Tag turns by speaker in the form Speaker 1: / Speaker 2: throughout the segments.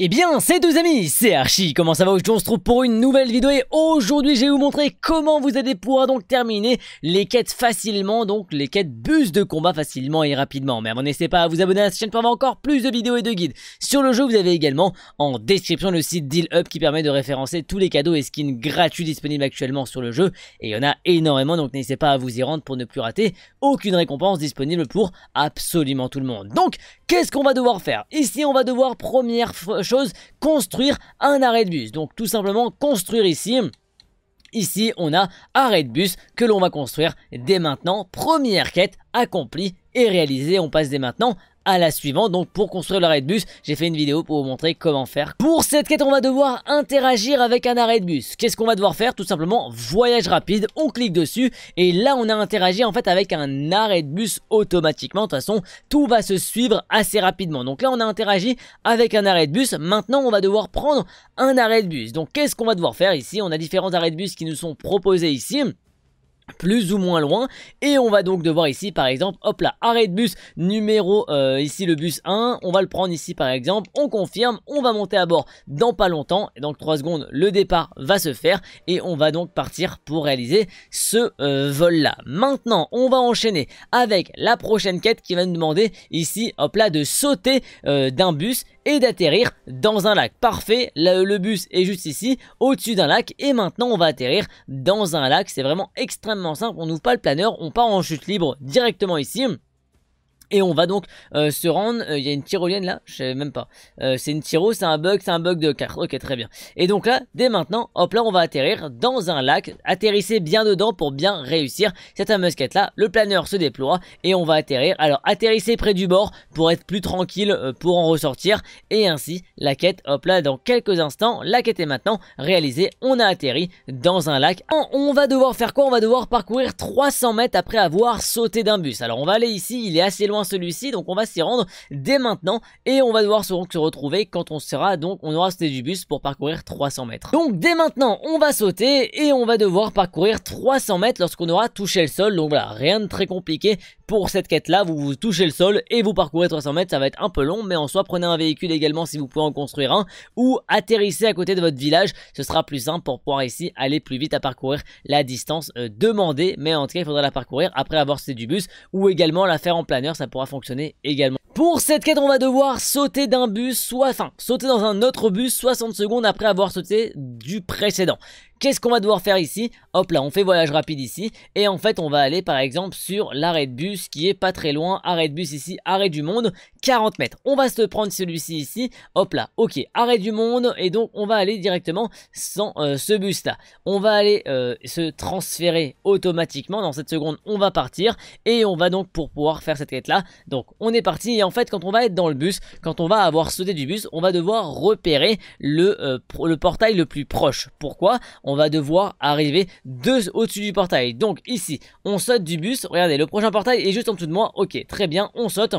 Speaker 1: Eh bien, c'est deux amis, c'est Archie, comment ça va Aujourd'hui on se trouve pour une nouvelle vidéo et aujourd'hui je vais vous montrer comment vous allez pouvoir donc terminer les quêtes facilement, donc les quêtes bus de combat facilement et rapidement. Mais avant n'hésitez pas à vous abonner à cette chaîne pour avoir encore plus de vidéos et de guides. Sur le jeu vous avez également en description le site Deal Up qui permet de référencer tous les cadeaux et skins gratuits disponibles actuellement sur le jeu et il y en a énormément donc n'hésitez pas à vous y rendre pour ne plus rater aucune récompense disponible pour absolument tout le monde. Donc, qu'est-ce qu'on va devoir faire Ici on va devoir première fois chose, construire un arrêt de bus. Donc tout simplement construire ici. Ici, on a arrêt de bus que l'on va construire dès maintenant. Première quête accomplie et réalisée. On passe dès maintenant à la suivante. Donc pour construire l'arrêt de bus, j'ai fait une vidéo pour vous montrer comment faire. Pour cette quête, on va devoir interagir avec un arrêt de bus. Qu'est-ce qu'on va devoir faire Tout simplement, voyage rapide, on clique dessus et là on a interagi en fait avec un arrêt de bus automatiquement. De toute façon, tout va se suivre assez rapidement. Donc là on a interagi avec un arrêt de bus. Maintenant on va devoir prendre un arrêt de bus. Donc qu'est-ce qu'on va devoir faire ici On a différents arrêts de bus qui nous sont proposés ici plus ou moins loin et on va donc devoir ici par exemple hop là arrêt de bus numéro euh, ici le bus 1 on va le prendre ici par exemple on confirme on va monter à bord dans pas longtemps et donc 3 secondes le départ va se faire et on va donc partir pour réaliser ce euh, vol là maintenant on va enchaîner avec la prochaine quête qui va nous demander ici hop là de sauter euh, d'un bus et d'atterrir dans un lac. Parfait, le, bus est juste ici, au-dessus d'un lac, et maintenant on va atterrir dans un lac. C'est vraiment extrêmement simple, on n'ouvre pas le planeur, on part en chute libre directement ici. Et on va donc euh, se rendre, euh, il y a une tyrolienne là, je sais même pas. Euh, c'est une tyro, c'est un bug, c'est un bug de carte. Ok, très bien. Et donc là, dès maintenant, hop là, on va atterrir dans un lac. Atterrissez bien dedans pour bien réussir cette un quête là. Le planeur se déploie et on va atterrir. Alors atterrissez près du bord pour être plus tranquille pour en ressortir. Et ainsi, la quête, hop là, dans quelques instants, la quête est maintenant réalisée. On a atterri dans un lac. On va devoir faire quoi On va devoir parcourir 300 mètres après avoir sauté d'un bus. Alors on va aller ici, il est assez loin celui-ci, donc on va s'y rendre dès maintenant et on va devoir se, retrouver quand on sera donc on aura sauté du bus pour parcourir 300 mètres. Donc dès maintenant on va sauter et on va devoir parcourir 300 mètres lorsqu'on aura touché le sol, donc voilà rien de très compliqué pour cette quête là, vous, vous touchez le sol et vous parcourez 300 mètres, ça va être un peu long, mais en soit prenez un véhicule également si vous pouvez en construire un, ou atterrissez à côté de votre village, ce sera plus simple pour pouvoir ici aller plus vite à parcourir la distance euh, demandée, mais en tout cas il faudra la parcourir après avoir sauté du bus, ou également la faire en planeur, ça pourra fonctionner également. Pour cette quête, on va devoir sauter d'un bus, soit, enfin, sauter dans un autre bus 60 secondes après avoir sauté du précédent. Qu'est-ce qu'on va devoir faire ici Hop là, on fait voyage rapide ici. Et en fait, on va aller par exemple sur l'arrêt de bus qui est pas très loin. Arrêt de bus ici, arrêt du monde, 40 mètres. On va se prendre celui-ci ici. Hop là, ok, arrêt du monde. Et donc, on va aller directement sans euh, ce bus-là. On va aller euh, se transférer automatiquement. Dans cette seconde, on va partir. Et on va donc pour pouvoir faire cette quête-là. Donc, on est parti. Et en fait, quand on va être dans le bus, quand on va avoir sauté du bus, on va devoir repérer le euh, portail le plus proche. Pourquoi on va devoir arriver deux au-dessus du portail. Donc ici, on saute du bus. Regardez, le prochain portail est juste en dessous de moi. Ok, très bien, on saute.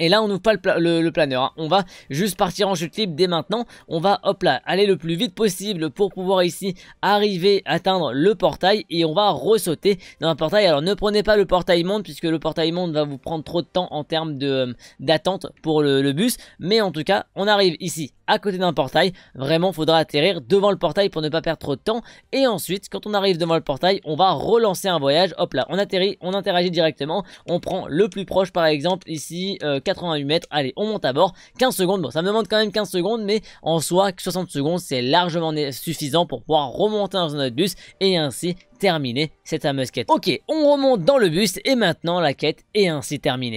Speaker 1: Et là, on n'ouvre pas le, planeur. Hein. On va juste partir en chute libre dès maintenant. On va, hop là, aller le plus vite possible pour pouvoir ici arriver, atteindre le portail. Et on va ressauter dans un portail. Alors, ne prenez pas le portail monde, puisque le portail monde va vous prendre trop de temps en termes euh, d'attente pour le bus. Mais en tout cas, on arrive ici à côté d'un portail. Vraiment, faudra atterrir devant le portail pour ne pas perdre trop de temps. Et ensuite, quand on arrive devant le portail, on va relancer un voyage. Hop là, on atterrit, on interagit directement. On prend le plus proche, par exemple, ici, 88 euh, mètres. Allez, on monte à bord. 15 secondes. Bon, ça me demande quand même 15 secondes, mais en soi, 60 secondes, c'est largement suffisant pour pouvoir remonter dans notre bus et ainsi terminer cette fameuse quête. Ok, on remonte dans le bus et maintenant la quête est ainsi terminée.